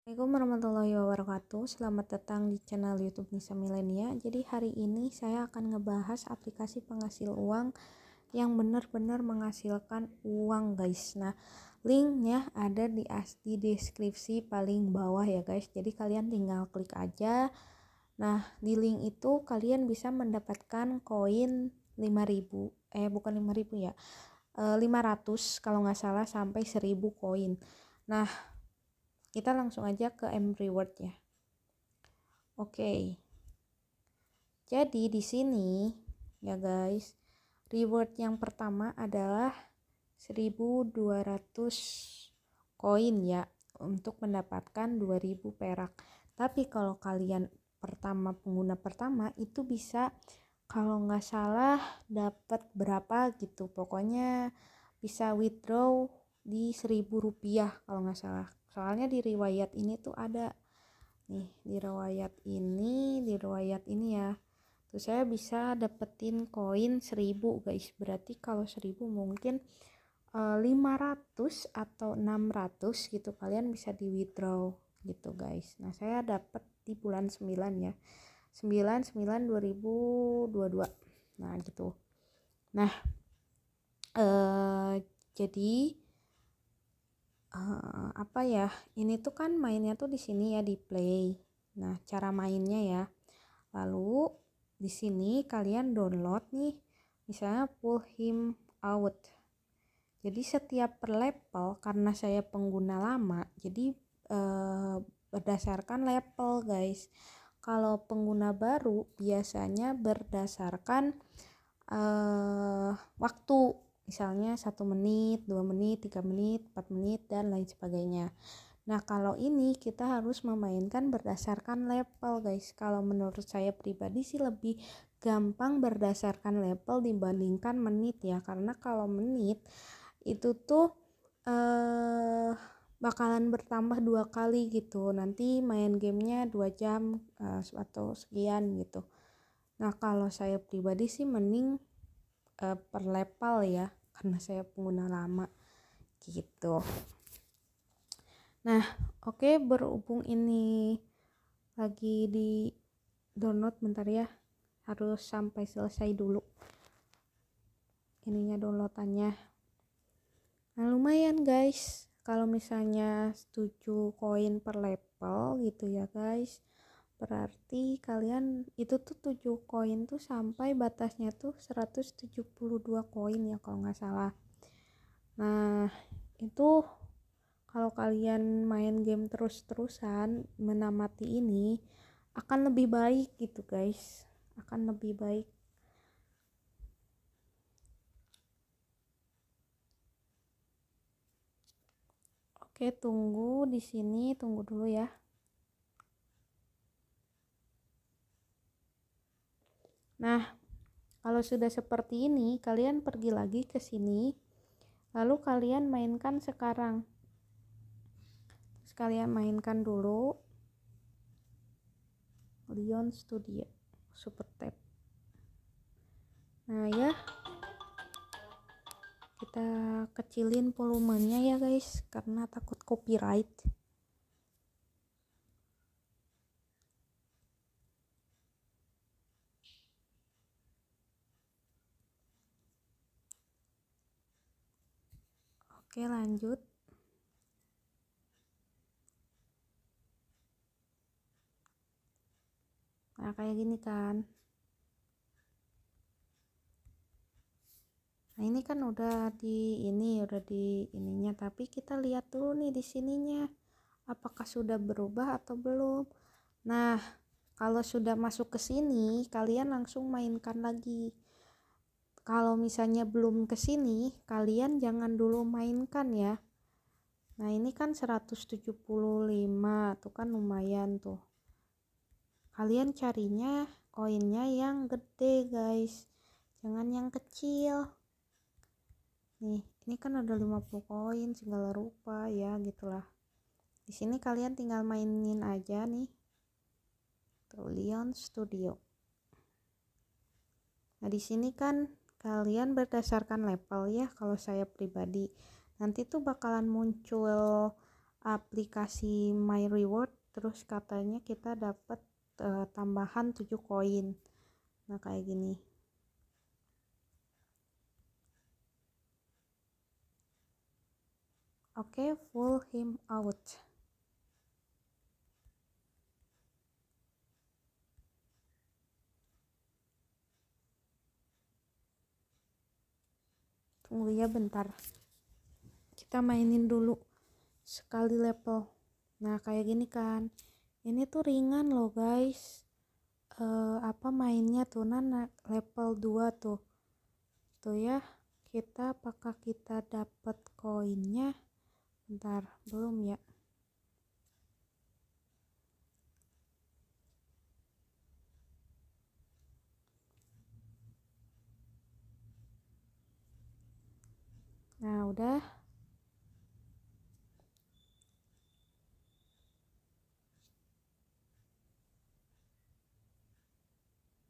Assalamualaikum warahmatullahi wabarakatuh Selamat datang di channel youtube Nisa Milenia Jadi hari ini saya akan ngebahas aplikasi penghasil uang Yang benar-benar menghasilkan uang guys Nah linknya ada di, di deskripsi paling bawah ya guys Jadi kalian tinggal klik aja Nah di link itu kalian bisa mendapatkan koin 5000 Eh bukan 5000 ya 500 eh, kalau nggak salah sampai 1000 koin Nah kita langsung aja ke M reward ya oke jadi di sini ya guys reward yang pertama adalah 1200 koin ya untuk mendapatkan 2000 perak tapi kalau kalian pertama pengguna pertama itu bisa kalau nggak salah dapat berapa gitu pokoknya bisa withdraw di seribu rupiah kalau nggak salah soalnya di riwayat ini tuh ada nih di riwayat ini di riwayat ini ya tuh saya bisa dapetin koin seribu guys berarti kalau seribu mungkin eh, lima ratus atau enam ratus gitu kalian bisa di withdraw gitu guys nah saya dapet di bulan sembilan ya sembilan sembilan dua ribu dua dua nah gitu nah eh jadi uh, apa ya ini tuh kan mainnya tuh di sini ya di play nah cara mainnya ya lalu di sini kalian download nih misalnya pull him out jadi setiap per level karena saya pengguna lama jadi uh, berdasarkan level guys kalau pengguna baru biasanya berdasarkan uh, waktu misalnya satu menit, dua menit, tiga menit, empat menit, dan lain sebagainya. Nah, kalau ini kita harus memainkan berdasarkan level, guys. Kalau menurut saya pribadi sih lebih gampang berdasarkan level dibandingkan menit ya, karena kalau menit itu tuh eh bakalan bertambah dua kali gitu. Nanti main gamenya dua jam eh, atau sekian gitu. Nah, kalau saya pribadi sih mending eh, per level ya karena saya pengguna lama gitu nah oke okay, berhubung ini lagi di download bentar ya harus sampai selesai dulu ininya downloadannya nah lumayan guys kalau misalnya 7 koin per level gitu ya guys berarti kalian itu tuh 7 koin tuh sampai batasnya tuh 172 koin ya kalau nggak salah nah itu kalau kalian main game terus-terusan menamati ini akan lebih baik gitu guys akan lebih baik Oke, tunggu di sini, tunggu dulu ya. Nah, kalau sudah seperti ini, kalian pergi lagi ke sini, lalu kalian mainkan sekarang. sekalian mainkan dulu Leon Studio Super tap Nah, ya. Kita kecilin volumenya ya, guys, karena takut copyright. oke lanjut nah kayak gini kan nah ini kan udah di ini udah di ininya tapi kita lihat dulu nih di sininya apakah sudah berubah atau belum nah kalau sudah masuk ke sini kalian langsung mainkan lagi kalau misalnya belum ke sini, kalian jangan dulu mainkan ya. Nah, ini kan 175, tuh kan lumayan tuh. Kalian carinya koinnya yang gede, guys. Jangan yang kecil. Nih, ini kan ada 50 koin segala rupa ya, gitulah. Di sini kalian tinggal mainin aja nih. Trillion Studio. Nah, di sini kan kalian berdasarkan level ya kalau saya pribadi nanti tuh bakalan muncul aplikasi my reward terus katanya kita dapat uh, eh, tambahan 7 koin nah kayak gini oke okay, full him out tunggu ya bentar kita mainin dulu sekali level nah kayak gini kan ini tuh ringan loh guys uh, apa mainnya tuh nana level 2 tuh tuh ya kita apakah kita dapat koinnya bentar belum ya nah udah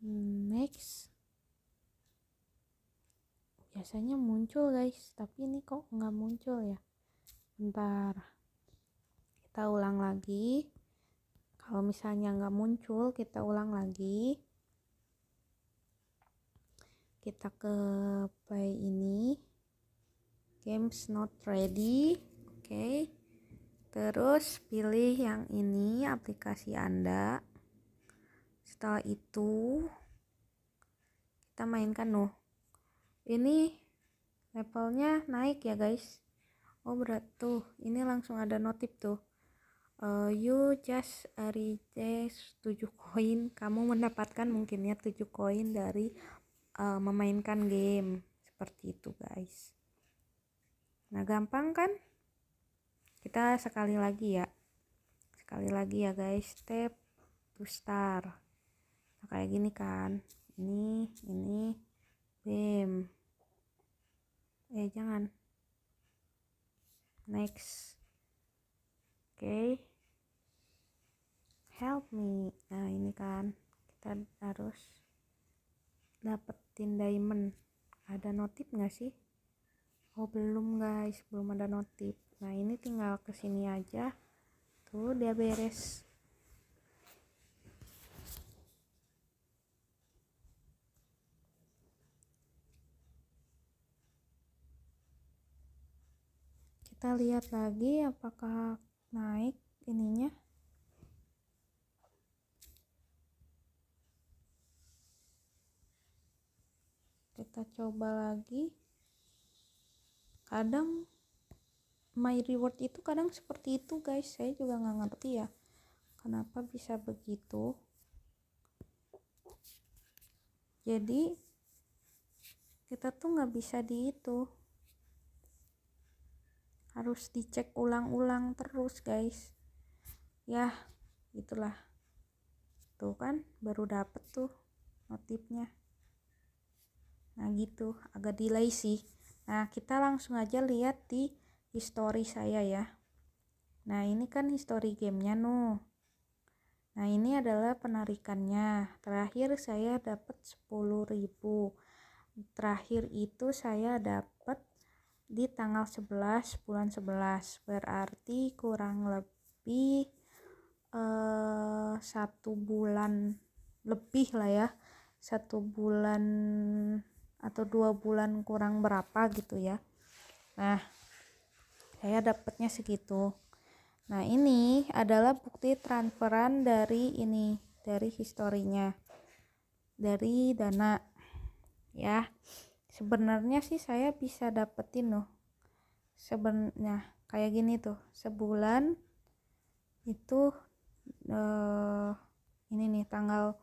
next biasanya muncul guys tapi ini kok nggak muncul ya bentar kita ulang lagi kalau misalnya nggak muncul kita ulang lagi kita ke play ini games not ready oke okay. terus pilih yang ini aplikasi anda setelah itu kita mainkan loh ini levelnya naik ya guys oh berat tuh ini langsung ada notif tuh uh, you just reach 7 koin kamu mendapatkan mungkinnya 7 koin dari uh, memainkan game seperti itu guys Nah, gampang kan? Kita sekali lagi ya. Sekali lagi ya guys, step to star. Nah, kayak gini kan. Ini, ini, bim. Eh, jangan. Next. Oke. Okay. Help me. Nah, ini kan kita harus dapetin diamond. Ada notif nggak sih? oh belum guys belum ada notif nah ini tinggal kesini aja tuh dia beres kita lihat lagi apakah naik ininya kita coba lagi kadang my reward itu kadang seperti itu guys saya juga nggak ngerti ya kenapa bisa begitu jadi kita tuh nggak bisa di itu harus dicek ulang-ulang terus guys ya itulah tuh kan baru dapet tuh notifnya nah gitu agak delay sih Nah, kita langsung aja lihat di history saya ya. Nah, ini kan history gamenya nuh. Nah, ini adalah penarikannya. Terakhir saya dapat 10.000. Terakhir itu saya dapat di tanggal 11 bulan 11. Berarti kurang lebih eh satu bulan lebih lah ya. Satu bulan atau dua bulan kurang berapa gitu ya nah saya dapatnya segitu nah ini adalah bukti transferan dari ini dari historinya dari dana ya sebenarnya sih saya bisa dapetin loh sebenarnya nah, kayak gini tuh sebulan itu eh, ini nih tanggal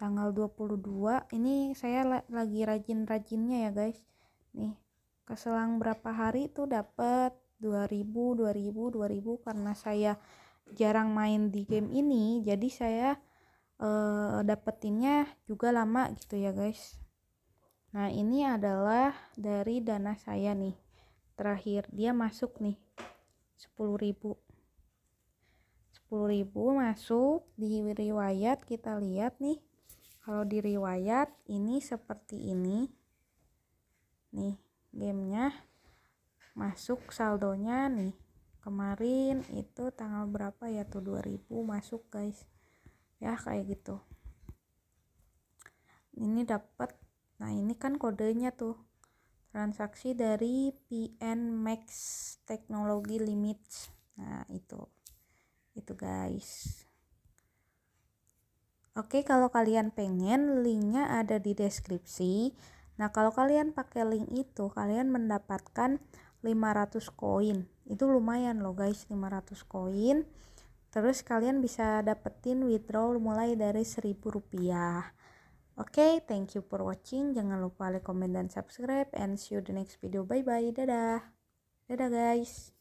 tanggal 22 ini saya lagi rajin-rajinnya ya guys nih keselang berapa hari tuh dapat 2000 2000 2000 karena saya jarang main di game ini jadi saya eh, dapetinnya juga lama gitu ya guys nah ini adalah dari dana saya nih terakhir dia masuk nih 10.000 10.000 masuk di riwayat kita lihat nih kalau di riwayat ini seperti ini nih gamenya masuk saldonya nih kemarin itu tanggal berapa ya tuh 2000 masuk guys ya kayak gitu ini dapat nah ini kan kodenya tuh transaksi dari PN Max Technology Limits nah itu itu guys Oke, kalau kalian pengen linknya ada di deskripsi. Nah, kalau kalian pakai link itu, kalian mendapatkan 500 koin. Itu lumayan loh guys, 500 koin. Terus kalian bisa dapetin withdraw mulai dari 1000 rupiah. Oke, okay, thank you for watching. Jangan lupa like, comment, dan subscribe. And see you the next video. Bye-bye. Dadah. Dadah guys.